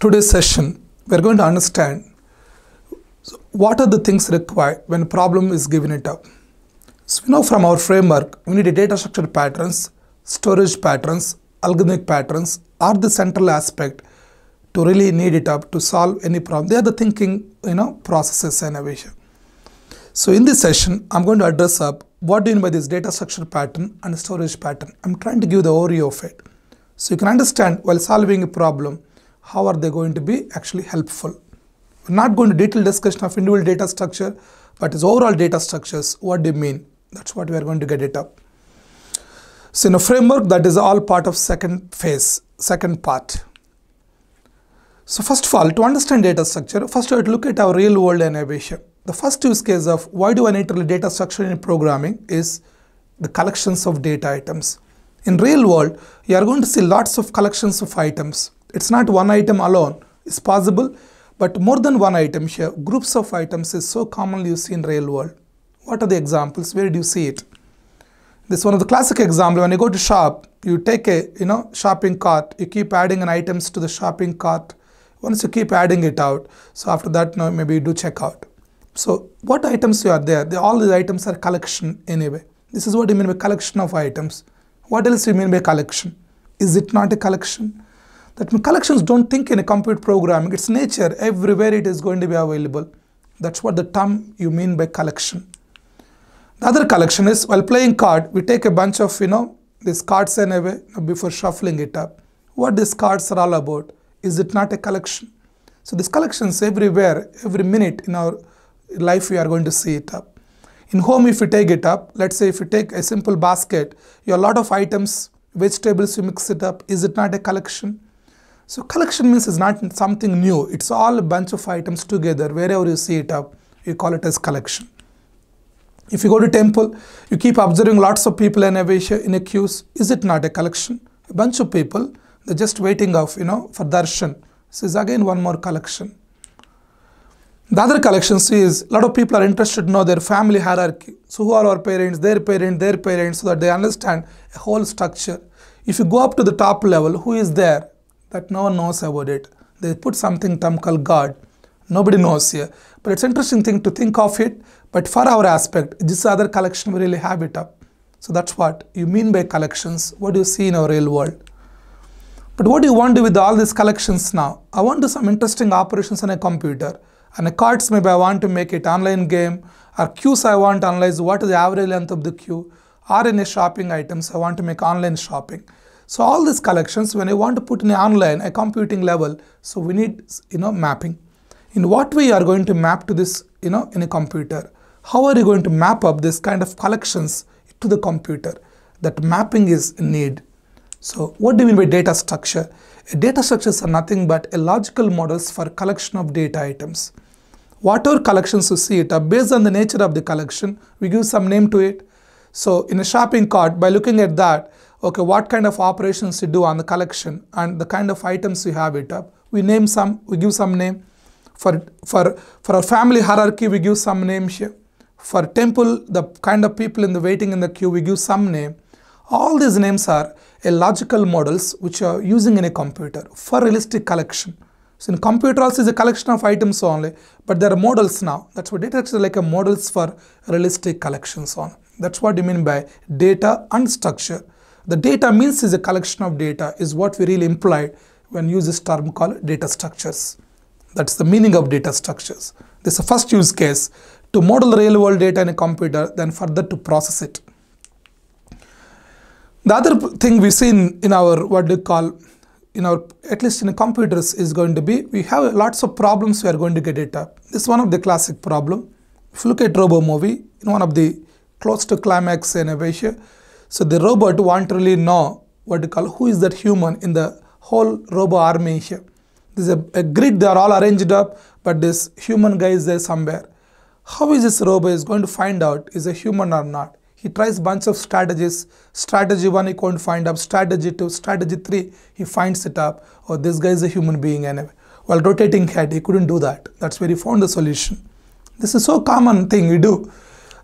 today's session, we're going to understand what are the things required when a problem is given it up. So we know from our framework, we need a data structure patterns, storage patterns, algorithmic patterns are the central aspect to really need it up to solve any problem. They are the thinking, you know, processes and innovation. So in this session, I'm going to address up what do you mean by this data structure pattern and storage pattern. I'm trying to give the overview of it. So you can understand while solving a problem, how are they going to be actually helpful. We're not going to detail discussion of individual data structure, but is overall data structures, what they mean. That's what we are going to get it up. So in a framework, that is all part of second phase, second part. So first of all, to understand data structure, first we have to look at our real world innovation. The first use case of why do I need to relate data structure in programming is the collections of data items. In real world, you are going to see lots of collections of items. It's not one item alone. It's possible, but more than one item here. Groups of items is so commonly used in real world. What are the examples? Where do you see it? This is one of the classic example. When you go to shop, you take a you know shopping cart. You keep adding an items to the shopping cart. Once you keep adding it out, so after that now maybe you do checkout. So what items you are there? They, all these items are collection anyway. This is what you mean by collection of items. What else you mean by collection? Is it not a collection? That collections don't think in a compute programming, it's nature, everywhere it is going to be available. That's what the term you mean by collection. The other collection is while playing card, we take a bunch of, you know, these cards anyway before shuffling it up. What these cards are all about? Is it not a collection? So these collections everywhere, every minute in our life we are going to see it up. In home if you take it up, let's say if you take a simple basket, you have a lot of items, vegetables you mix it up, is it not a collection? So collection means it's not something new. It's all a bunch of items together. Wherever you see it up, you call it as collection. If you go to temple, you keep observing lots of people in a, in a queues. Is it not a collection? A bunch of people, they're just waiting of, you know, for darshan. This is again one more collection. The other collection is a lot of people are interested to know their family hierarchy. So who are our parents, their parents, their parents, so that they understand a whole structure. If you go up to the top level, who is there? that no one knows about it. They put something term called God. Nobody knows here. But it's interesting thing to think of it. But for our aspect, this other collection we really have it up. So that's what you mean by collections. What do you see in our real world? But what do you want to do with all these collections now? I want to do some interesting operations on a computer. And a cards maybe I want to make it online game. Or queues I want to analyze what is the average length of the queue. Or in a shopping items I want to make online shopping. So all these collections, when I want to put in online, a computing level, so we need, you know, mapping. In what way you are going to map to this, you know, in a computer? How are you going to map up this kind of collections to the computer? That mapping is need. So what do you mean by data structure? Data structures are nothing but a logical models for collection of data items. Whatever collections you see it are based on the nature of the collection, we give some name to it. So in a shopping cart, by looking at that, okay, what kind of operations you do on the collection and the kind of items you have it up. We name some, we give some name. For, for, for our family hierarchy, we give some name here. For temple, the kind of people in the waiting in the queue, we give some name. All these names are a logical models which are using in a computer for realistic collection. So in computer also is a collection of items only, but there are models now. That's what data is like a models for realistic collections on. That's what you mean by data and structure. The data means is a collection of data is what we really implied when use this term called data structures. That's the meaning of data structures. This is the first use case to model real world data in a computer then further to process it. The other thing we see in, in our what they call in our at least in computers is going to be we have lots of problems we are going to get data. This is one of the classic problem. If you look at Robo movie in one of the close to climax in Asia, so the robot won't really know what to call who is that human in the whole robot army here. There's a, a grid they are all arranged up, but this human guy is there somewhere. How is this robot is going to find out is a human or not? He tries bunch of strategies. Strategy one he can't find up. Strategy two, strategy three he finds it up. Or oh, this guy is a human being anyway. While rotating head he couldn't do that. That's where he found the solution. This is so common thing we do.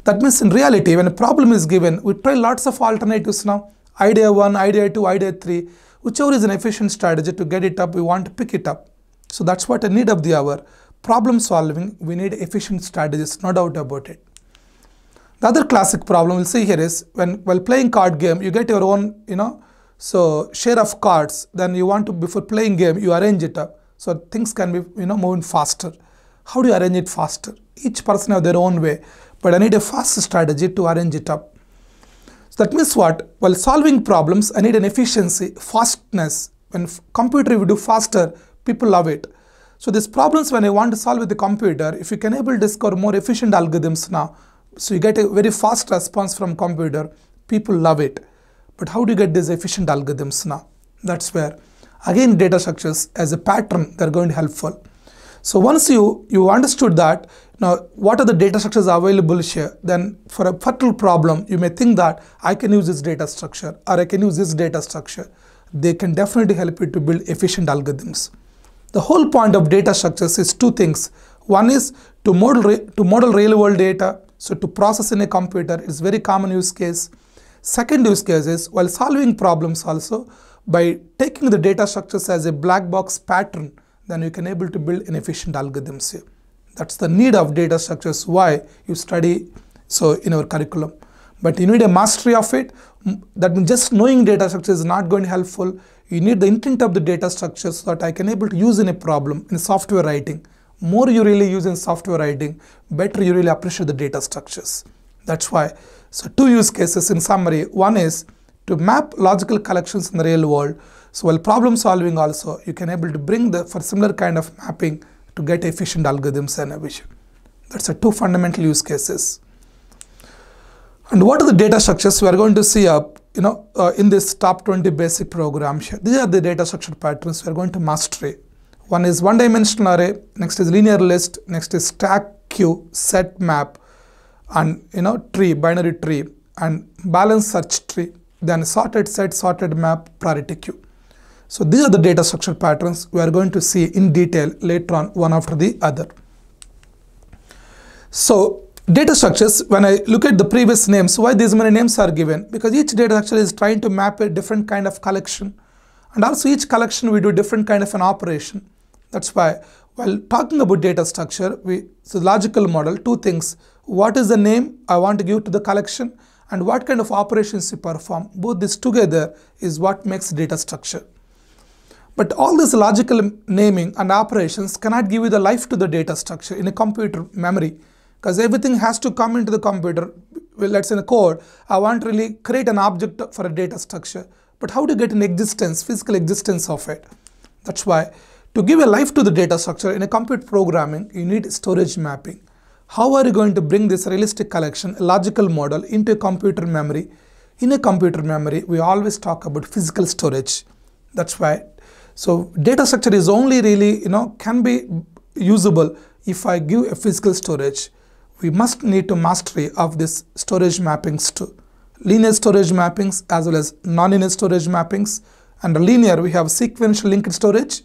That means in reality, when a problem is given, we try lots of alternatives now. Idea 1, idea 2, idea 3, whichever is an efficient strategy to get it up, we want to pick it up. So that's what a need of the hour. Problem solving, we need efficient strategies, no doubt about it. The other classic problem we'll see here is when while playing card game, you get your own, you know, so share of cards, then you want to, before playing game, you arrange it up. So things can be, you know, moving faster. How do you arrange it faster? Each person have their own way but I need a fast strategy to arrange it up. So that means what? While solving problems, I need an efficiency, fastness. When computer will do faster, people love it. So these problems when I want to solve with the computer, if you can able to discover more efficient algorithms now, so you get a very fast response from computer, people love it. But how do you get these efficient algorithms now? That's where, again, data structures as a pattern, they're going to helpful. So once you, you understood that, now, what are the data structures available here? Then for a fertile problem, you may think that I can use this data structure or I can use this data structure. They can definitely help you to build efficient algorithms. The whole point of data structures is two things. One is to model, to model real world data. So to process in a computer is very common use case. Second use case is while solving problems also by taking the data structures as a black box pattern, then you can able to build an efficient algorithms here. That's the need of data structures why you study so in our curriculum. But you need a mastery of it. That means just knowing data structures is not going to helpful. You need the intent of the data structures so that I can able to use in a problem in software writing. More you really use in software writing, better you really appreciate the data structures. That's why. So two use cases in summary. One is to map logical collections in the real world. So while problem solving also, you can able to bring the for similar kind of mapping to get efficient algorithms and vision. That's the two fundamental use cases. And what are the data structures we are going to see up, you know, uh, in this top 20 basic programs, here. These are the data structure patterns we are going to master. One is one-dimensional array, next is linear list, next is stack queue, set map, and you know, tree, binary tree, and balanced search tree, then sorted set, sorted map, priority queue. So these are the data structure patterns we are going to see in detail later on one after the other. So data structures, when I look at the previous names, why these many names are given? Because each data structure is trying to map a different kind of collection. And also each collection we do different kind of an operation. That's why while talking about data structure, we so logical model, two things. What is the name I want to give to the collection and what kind of operations you perform. Both this together is what makes data structure. But all this logical naming and operations cannot give you the life to the data structure in a computer memory because everything has to come into the computer. Well, let's say in the code, I want to really create an object for a data structure. But how do you get an existence, physical existence of it? That's why to give a life to the data structure in a computer programming, you need storage mapping. How are you going to bring this realistic collection, a logical model, into a computer memory? In a computer memory, we always talk about physical storage. That's why so data structure is only really, you know, can be usable if I give a physical storage. We must need to mastery of this storage mappings too. Linear storage mappings as well as nonlinear storage mappings. Under linear, we have sequential linked storage.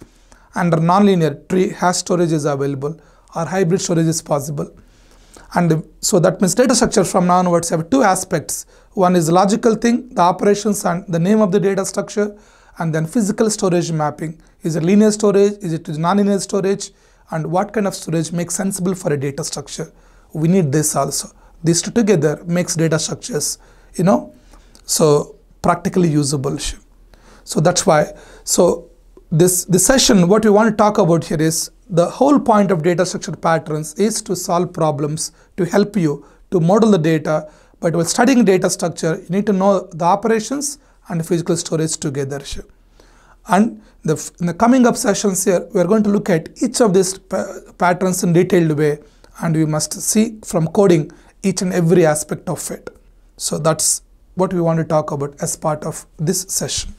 Under nonlinear, tree hash storage is available or hybrid storage is possible. And so that means data structure from now onwards have two aspects. One is logical thing, the operations and the name of the data structure and then physical storage mapping. Is it linear storage? Is it non-linear storage? And what kind of storage makes sensible for a data structure? We need this also. These two together makes data structures, you know, so practically usable. So that's why. So this, this session, what we want to talk about here is the whole point of data structure patterns is to solve problems to help you to model the data. But while studying data structure, you need to know the operations and physical storage together. And the, in the coming up sessions here, we are going to look at each of these pa patterns in detailed way and we must see from coding each and every aspect of it. So that's what we want to talk about as part of this session.